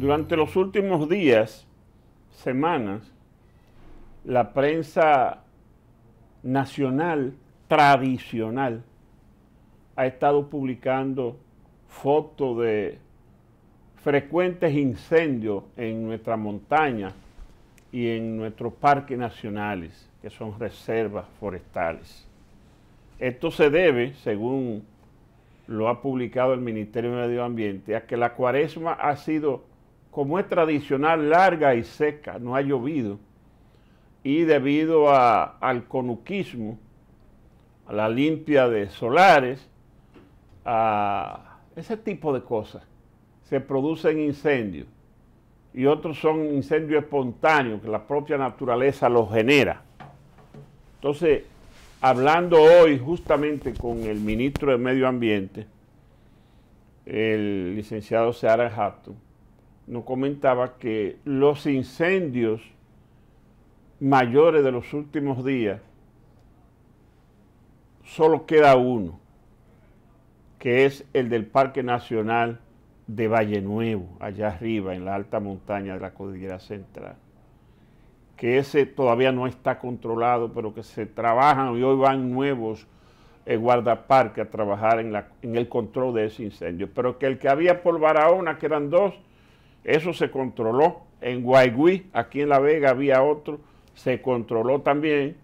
Durante los últimos días, semanas, la prensa nacional tradicional ha estado publicando fotos de frecuentes incendios en nuestra montaña y en nuestros parques nacionales, que son reservas forestales. Esto se debe, según lo ha publicado el Ministerio de Medio Ambiente, a que la cuaresma ha sido como es tradicional, larga y seca, no ha llovido. Y debido al conuquismo, a la limpia de solares, a ese tipo de cosas, se producen incendios. Y otros son incendios espontáneos que la propia naturaleza los genera. Entonces, hablando hoy justamente con el ministro de Medio Ambiente, el licenciado Seara Hatton, nos comentaba que los incendios mayores de los últimos días, solo queda uno, que es el del Parque Nacional de Valle Nuevo, allá arriba, en la alta montaña de la Cordillera Central, que ese todavía no está controlado, pero que se trabajan y hoy van nuevos eh, guardaparques a trabajar en, en el control de ese incendio, pero que el que había por Barahona, que eran dos, eso se controló. En Guaygüí, aquí en La Vega, había otro, se controló también.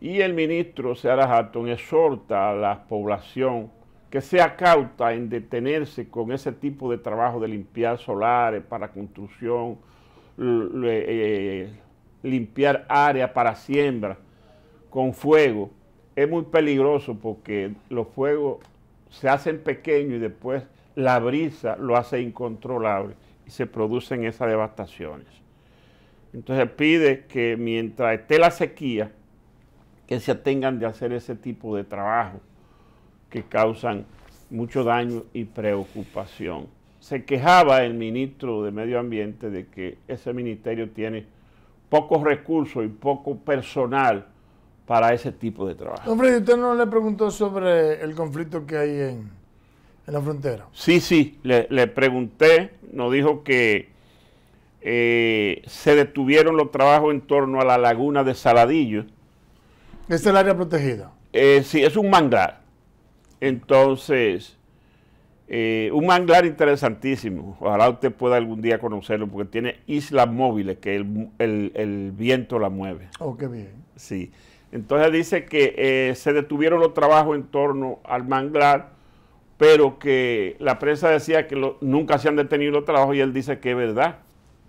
Y el ministro Seara Hatton exhorta a la población que sea cauta en detenerse con ese tipo de trabajo de limpiar solares para construcción, eh, limpiar áreas para siembra con fuego. Es muy peligroso porque los fuegos se hacen pequeños y después la brisa lo hace incontrolable y se producen esas devastaciones. Entonces pide que mientras esté la sequía, que se atengan de hacer ese tipo de trabajo que causan mucho daño y preocupación. Se quejaba el ministro de Medio Ambiente de que ese ministerio tiene pocos recursos y poco personal para ese tipo de trabajo. Hombre, usted no le preguntó sobre el conflicto que hay en, en la frontera. Sí, sí, le, pregunté, nos dijo que eh, se detuvieron los trabajos en torno a la laguna de Saladillo. ¿Es el área protegida? Eh, sí, es un manglar. Entonces, eh, un manglar interesantísimo. Ojalá usted pueda algún día conocerlo porque tiene islas móviles que el, viento la mueve. Oh, qué bien. Sí. Entonces dice que se detuvieron los trabajos en torno al manglar pero que la prensa decía que nunca se han detenido los trabajos y él dice que es verdad,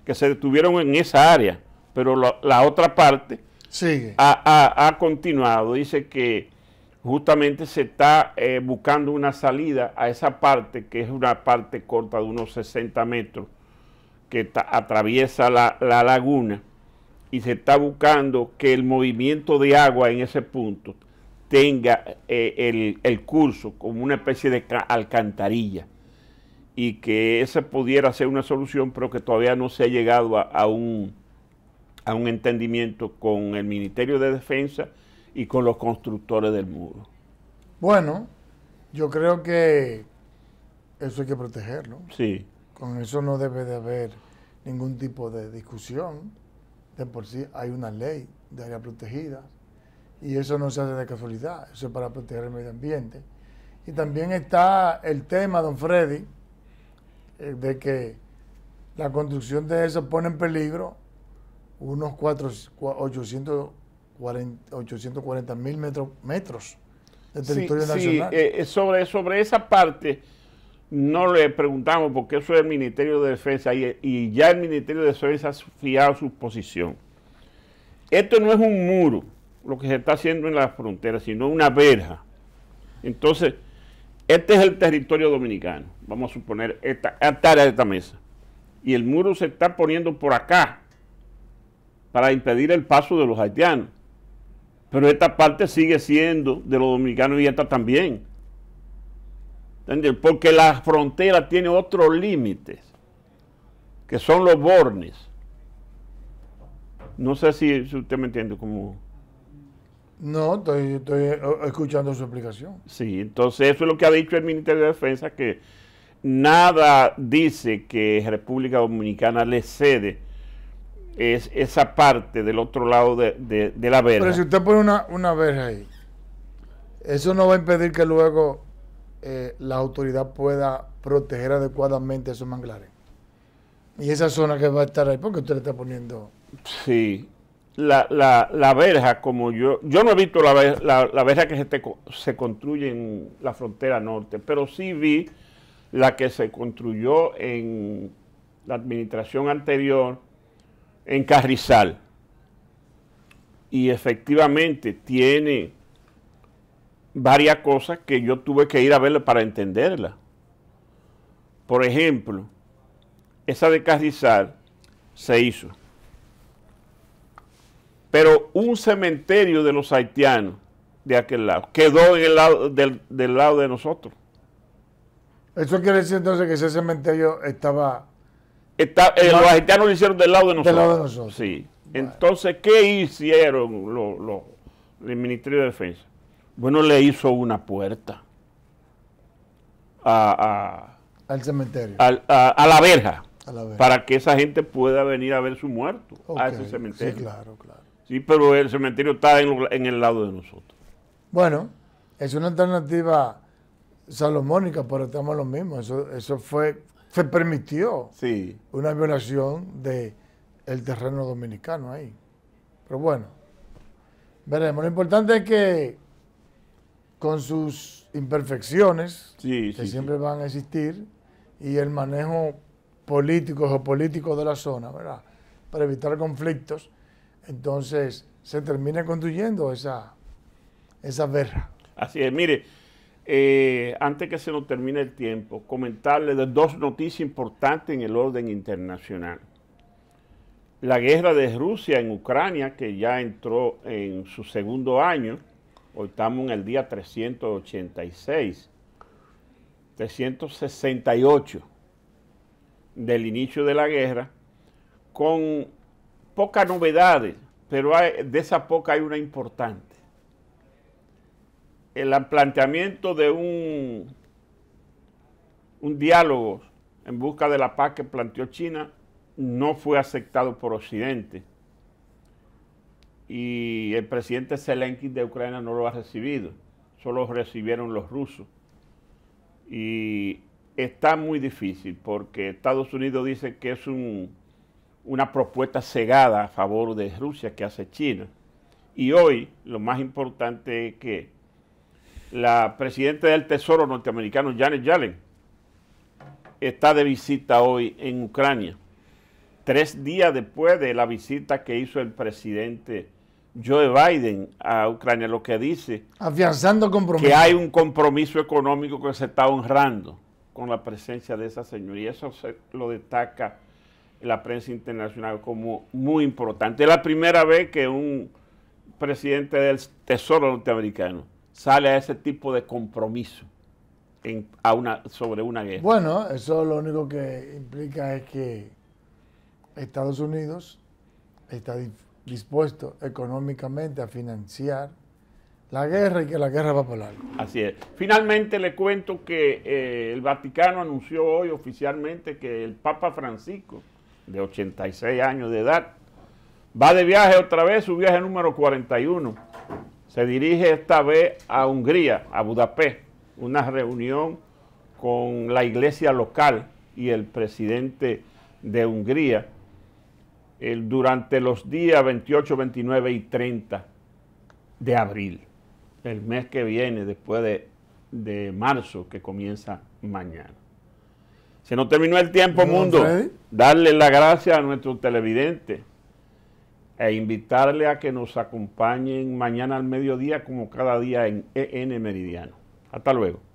que se detuvieron en esa área, pero la otra parte Ha, continuado, dice que justamente se está eh, buscando una salida a esa parte, que es una parte corta de unos 60 metros, que atraviesa la laguna, y se está buscando que el movimiento de agua en ese punto tenga eh, el, el, curso como una especie de alcantarilla y que esa pudiera ser una solución, pero que todavía no se ha llegado a, un, a un entendimiento con el Ministerio de Defensa y con los constructores del muro. Bueno, yo creo que eso hay que protegerlo. Sí. Con eso no debe de haber ningún tipo de discusión. De por sí hay una ley de área protegida y eso no se hace de casualidad, eso es para proteger el medio ambiente. Y también está el tema, don Freddy, eh, de que la construcción de eso pone en peligro unos 840, mil metros, metros de territorio nacional. Sí, eh, eh, sobre, sobre esa parte no le preguntamos porque eso es el Ministerio de Defensa y, y ya el Ministerio de Defensa ha fiado su posición. Esto no es un muro lo que se está haciendo en las fronteras, sino una verja. Entonces, este es el territorio dominicano, vamos a suponer, esta, área de esta mesa. Y el muro se está poniendo por acá para impedir el paso de los haitianos. Pero esta parte sigue siendo de los dominicanos y esta también. Porque la frontera tiene otros límites, que son los bornes. No sé si usted me entiende como... No, estoy, eh, escuchando su explicación. Sí, entonces eso es lo que ha dicho el Ministerio de Defensa, que nada dice que República Dominicana le cede esa parte del otro lado de, la verja. Pero si usted pone una, una, verja ahí, eso no va a impedir que luego eh, la autoridad pueda proteger adecuadamente esos manglares. Y esa zona que va a estar ahí, porque usted le está poniendo... Sí, la, verja, como yo, yo no he visto la, la, verja que se, se construye en la frontera norte, pero sí vi la que se construyó en la administración anterior en Carrizal. Y efectivamente tiene varias cosas que yo tuve que ir a verla para entenderla. Por ejemplo, esa de Carrizal se hizo pero un cementerio de los haitianos de aquel lado quedó lado, del, lado de nosotros. Eso quiere decir entonces que ese cementerio estaba... Eh, los haitianos lo hicieron del lado de nosotros. Del lado de nosotros. Sí. Entonces, ¿qué hicieron el Ministerio de Defensa? Bueno, le hizo una puerta a, al cementerio. A, la verja. para que esa gente pueda venir a ver su muerto a ese cementerio. Sí, claro, claro. Sí, pero el cementerio está en, el lado de nosotros. Bueno, es una alternativa salomónica, pero estamos lo mismo. Eso, eso fue, se permitió sí. una violación del el terreno dominicano ahí. Pero bueno, veremos. Lo importante es que con sus imperfecciones, que siempre van a existir, y el manejo político, geopolítico de la zona, ¿verdad? Para evitar conflictos, entonces se termina construyendo esa, esa guerra. Así es, mire, eh, antes que se nos termine el tiempo, comentarle dos noticias importantes en el orden internacional. La guerra de Rusia en Ucrania, que ya entró en su segundo año, hoy estamos en el día 386, 368 del inicio de la guerra, con pocas novedades, pero de esa poca hay una importante. El planteamiento de un, un diálogo en busca de la paz que planteó China no fue aceptado por Occidente. Y el presidente Zelensky de Ucrania no lo ha recibido, solo lo recibieron los rusos. Y está muy difícil porque Estados Unidos dice que es un una propuesta cegada a favor de Rusia que hace China. Y hoy lo más importante es que la presidenta del Tesoro norteamericano, Janet Yellen, está de visita hoy en Ucrania, tres días después de la visita que hizo el presidente Joe Biden a Ucrania, lo que dice que hay un compromiso económico que se está honrando con la presencia de esa señora. Y eso se lo destaca la prensa internacional como muy importante. Es la primera vez que un presidente del Tesoro norteamericano sale a ese tipo de compromiso sobre una guerra. Bueno, eso lo único que implica es que Estados Unidos está dispuesto económicamente a financiar la guerra y que la guerra va por largo. Así es. Finalmente le cuento que eh, el Vaticano anunció hoy oficialmente que el Papa Francisco de 86 años de edad, va de viaje otra vez, su viaje número 41. Se dirige esta vez a Hungría, a Budapest, una reunión con la iglesia local y el presidente de Hungría el, durante los días 28, 29 y 30 de abril, el mes que viene, después de marzo, que comienza mañana. Se nos terminó el tiempo, mundo. Darle la gracia a nuestro televidente e invitarle a que nos acompañen mañana al mediodía como cada día en EN Meridiano. Hasta luego.